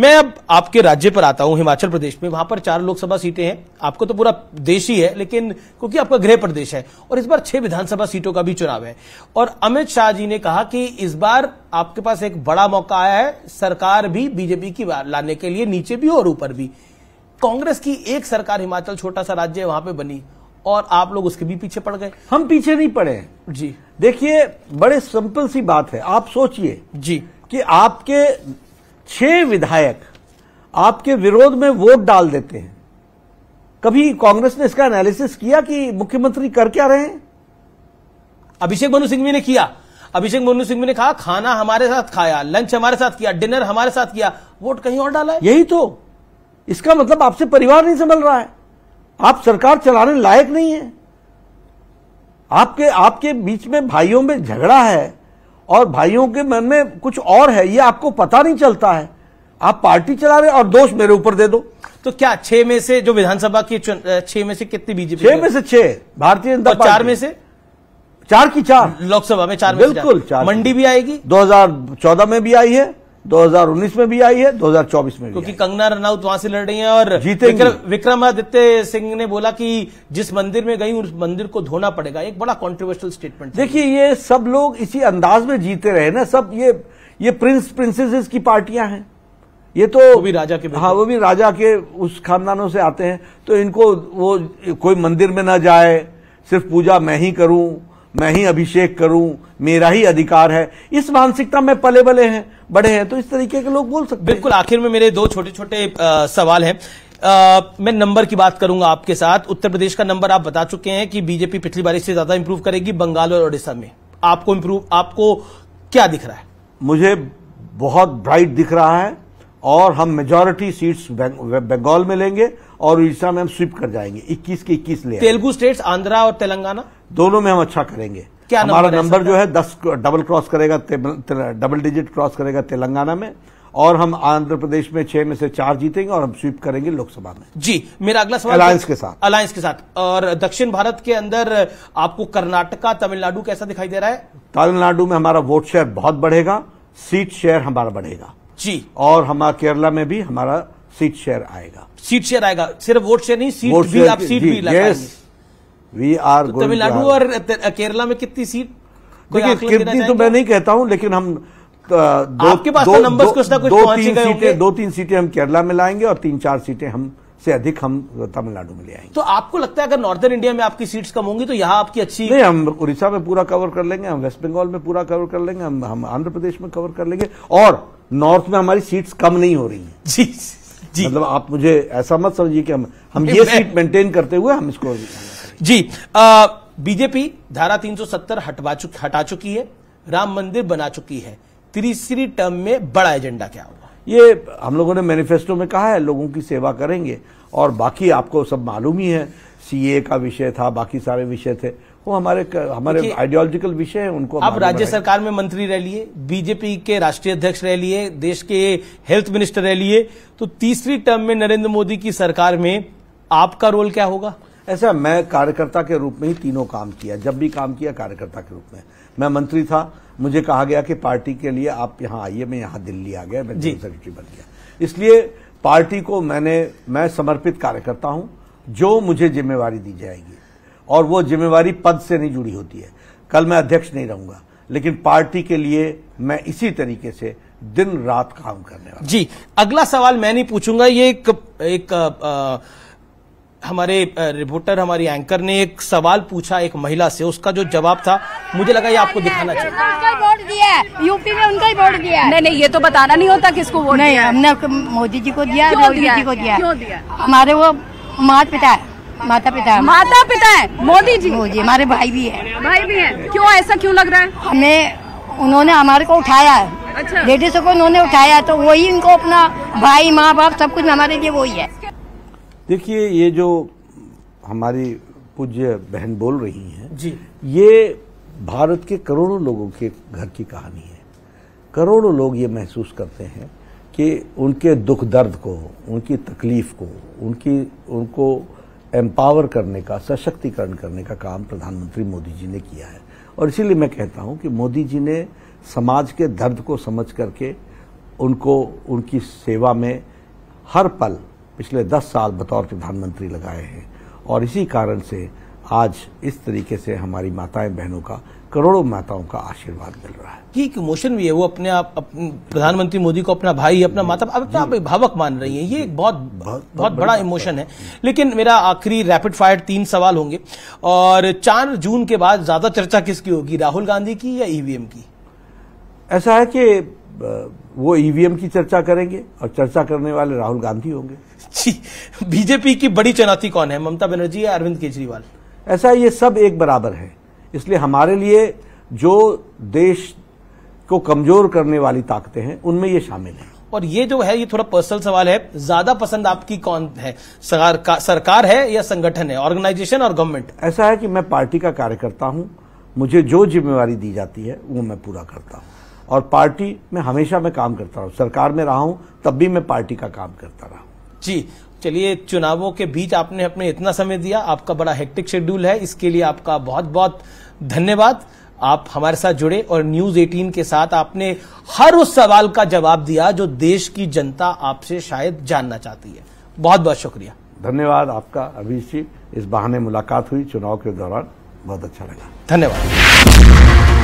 मैं अब आपके राज्य पर आता हूं हिमाचल प्रदेश में वहां पर चार लोकसभा सीटें हैं आपको तो पूरा देश ही है लेकिन क्योंकि आपका गृह प्रदेश है और इस बार छह विधानसभा सीटों का भी चुनाव है और अमित शाह जी ने कहा कि इस बार आपके पास एक बड़ा मौका आया है सरकार भी बीजेपी की लाने के लिए नीचे भी और ऊपर भी कांग्रेस की एक सरकार हिमाचल छोटा सा राज्य है वहां पर बनी और आप लोग उसके भी पीछे पड़ गए हम पीछे नहीं पड़े जी देखिए बड़े सिंपल सी बात है आप सोचिए जी कि आपके छह विधायक आपके विरोध में वोट डाल देते हैं कभी कांग्रेस ने इसका एनालिसिस किया कि मुख्यमंत्री कर क्या रहे हैं अभिषेक मनु सिंह ने किया अभिषेक मनु सिंह ने कहा खाना हमारे साथ खाया लंच हमारे साथ किया डिनर हमारे साथ किया वोट कहीं और डाला है यही तो इसका मतलब आपसे परिवार नहीं संभल रहा है आप सरकार चलाने लायक नहीं है आपके आपके बीच में भाइयों में झगड़ा है और भाइयों के मन में कुछ और है ये आपको पता नहीं चलता है आप पार्टी चला रहे और दोष मेरे ऊपर दे दो तो क्या छह में से जो विधानसभा की छह में से कितनी बीजेपी छह में से छह भारतीय जनता पार्टी चार में से चार की चार लोकसभा में चार बिल्कुल चार मंडी भी आएगी दो में भी आई है 2019 में भी आई है 2024 में भी क्योंकि कंगना रनौत वहां से लड़ रही हैं और विक्रमादित्य सिंह ने बोला कि जिस मंदिर में गई उस मंदिर को धोना पड़ेगा एक बड़ा कॉन्ट्रोवर्शियल स्टेटमेंट देखिए ये सब लोग इसी अंदाज में जीते रहे ना सब ये ये प्रिंस प्रिंसेस की पार्टियां हैं ये तो वो भी राजा के हाँ वो भी राजा के उस खानदानों से आते हैं तो इनको वो कोई मंदिर में ना जाए सिर्फ पूजा मैं ही करूं मैं ही अभिषेक करूं मेरा ही अधिकार है इस मानसिकता में पले बले हैं बड़े हैं तो इस तरीके के लोग बोल सकते बिल्कुल आखिर में मेरे दो छोटे छोटे सवाल हैं आ, मैं नंबर की बात करूंगा आपके साथ उत्तर प्रदेश का नंबर आप बता चुके हैं कि बीजेपी पिछली बार इससे ज्यादा इंप्रूव करेगी बंगाल और ओडिशा में आपको इंप्रूव आपको क्या दिख रहा है मुझे बहुत ब्राइट दिख रहा है और हम मेजोरिटी सीट्स बंगाल में लेंगे और उड़ीसा में हम स्वीप कर जाएंगे 21 के 21 ले तेलुगु स्टेट्स आंध्रा और तेलंगाना दोनों में हम अच्छा करेंगे क्या हमारा नंबर जो है दस डबल क्रॉस करेगा डबल डिजिट क्रॉस करेगा तेलंगाना में और हम आंध्र प्रदेश में छह में से चार जीतेंगे और हम स्वीप करेंगे लोकसभा में जी मेरा अगला सवाल अलायंस के साथ अलायंस के साथ और दक्षिण भारत के अंदर आपको कर्नाटका तमिलनाडु कैसा दिखाई दे रहा है तमिलनाडु में हमारा वोट शेयर बहुत बढ़ेगा सीट शेयर हमारा बढ़ेगा जी और हमारा केरला में भी हमारा सीट शेयर आएगा सीट शेयर आएगा सिर्फ वोट शेयर नहीं सीट भी आप सीट भी यस वी आर तमिलनाडु और केरला में कितनी सीट देखिए कितनी तो मैं तो? नहीं कहता हूं लेकिन हम दो, आपके पास तो दो, नंबर्स कुछ ना कुछ दो तीन सीटें दो तीन सीटें हम केरला में लाएंगे और तीन चार सीटें हम से अधिक हम तमिलनाडु में ले आएंगे तो आपको लगता है अगर नॉर्दर्न इंडिया में आपकी सीट्स कम होंगी तो यहाँ आपकी अच्छी नहीं हम उड़ीसा में पूरा कवर कर लेंगे हम वेस्ट बंगाल में पूरा कवर कर लेंगे हम हम आंध्र प्रदेश में कवर कर लेंगे और नॉर्थ में हमारी सीट्स कम नहीं हो रही है जी जी मतलब आप मुझे ऐसा मत समझिए कि हम हम ये सीट मेंटेन करते हुए हम इसको जी बीजेपी धारा 370 हटवा चुक हटा चुकी है राम मंदिर बना चुकी है तीसरी टर्म में बड़ा एजेंडा क्या होगा ये हम लोगों ने मैनिफेस्टो में कहा है लोगों की सेवा करेंगे और बाकी आपको सब मालूम ही है सीए का विषय था बाकी सारे विषय थे वो हमारे हमारे आइडियोलॉजिकल विषय है उनको आप राज्य सरकार में मंत्री रह लिए बीजेपी के राष्ट्रीय अध्यक्ष रह लिए देश के हेल्थ मिनिस्टर रह लिए तो तीसरी टर्म में नरेंद्र मोदी की सरकार में आपका रोल क्या होगा ऐसा मैं कार्यकर्ता के रूप में ही तीनों काम किया जब भी काम किया कार्यकर्ता के रूप में मैं मंत्री था मुझे कहा गया कि पार्टी के लिए आप यहाँ आइए मैं यहाँ दिल्ली आ गया मैं जनरल सेक्रेटरी बन गया इसलिए पार्टी को मैंने मैं समर्पित कार्यकर्ता हूँ जो मुझे जिम्मेवारी दी जाएगी और वो जिम्मेवारी पद से नहीं जुड़ी होती है कल मैं अध्यक्ष नहीं रहूंगा लेकिन पार्टी के लिए मैं इसी तरीके से दिन रात काम करने वाला जी अगला सवाल मैं नहीं पूछूंगा ये एक, एक आ, आ, हमारे रिपोर्टर हमारी एंकर ने एक सवाल पूछा एक महिला से उसका जो जवाब था मुझे लगा ये आपको दिखाना चाहिए उनका वोट दिया है यूपी में उनका ही वोट दिया है नहीं नहीं ये तो बताना नहीं होता किसको वोट नहीं हमने मोदी जी को दिया मोदी जी को दिया हमारे वो माता पिता है माता पिता माता पिता है मोदी जी मोदी हमारे भाई भी है भाई भी है क्यों ऐसा क्यों लग रहा है हमें उन्होंने हमारे को उठाया है अच्छा लेडीजों को उन्होंने उठाया तो वही इनको अपना भाई माँ बाप सब कुछ हमारे लिए वही है देखिए ये जो हमारी पूज्य बहन बोल रही हैं जी ये भारत के करोड़ों लोगों के घर की कहानी है करोड़ों लोग ये महसूस करते हैं कि उनके दुख दर्द को उनकी तकलीफ को उनकी उनको एम्पावर करने का सशक्तिकरण करने का काम प्रधानमंत्री मोदी जी ने किया है और इसीलिए मैं कहता हूं कि मोदी जी ने समाज के दर्द को समझ करके उनको उनकी सेवा में हर पल पिछले दस साल बतौर प्रधानमंत्री लगाए हैं और इसी कारण से आज इस तरीके से हमारी माताएं बहनों का करोड़ों माताओं का आशीर्वाद मिल रहा है ठीक इमोशन भी है वो अपने आप प्रधानमंत्री मोदी को अपना भाई अपना माता अपना अभिभावक मान रही है ये एक बहुत बहुत, बहुत बड़ा इमोशन है लेकिन मेरा आखिरी रैपिड फायर तीन सवाल होंगे और चार जून के बाद ज्यादा चर्चा किसकी होगी राहुल गांधी की या ईवीएम e की ऐसा है कि वो ईवीएम e की चर्चा करेंगे और चर्चा करने वाले राहुल गांधी होंगे जी बीजेपी की बड़ी चुनौती कौन है ममता बनर्जी या अरविंद केजरीवाल ऐसा ये सब एक बराबर है इसलिए हमारे लिए जो देश को कमजोर करने वाली ताकतें हैं उनमें ये शामिल है और ये जो है ये थोड़ा पर्सनल सवाल है ज्यादा पसंद आपकी कौन है सरकार है या संगठन है ऑर्गेनाइजेशन और गवर्नमेंट ऐसा है कि मैं पार्टी का कार्यकर्ता हूं मुझे जो जिम्मेवारी दी जाती है वो मैं पूरा करता हूँ और पार्टी में हमेशा मैं काम करता रहा सरकार में रहा हूं तब भी मैं पार्टी का काम करता रहा जी चलिए चुनावों के बीच आपने अपने इतना समय दिया आपका बड़ा हेक्टिक शेड्यूल है इसके लिए आपका बहुत बहुत धन्यवाद आप हमारे साथ जुड़े और न्यूज 18 के साथ आपने हर उस सवाल का जवाब दिया जो देश की जनता आपसे शायद जानना चाहती है बहुत बहुत शुक्रिया धन्यवाद आपका अभिषेक इस बहाने मुलाकात हुई चुनाव के दौरान बहुत अच्छा लगा धन्यवाद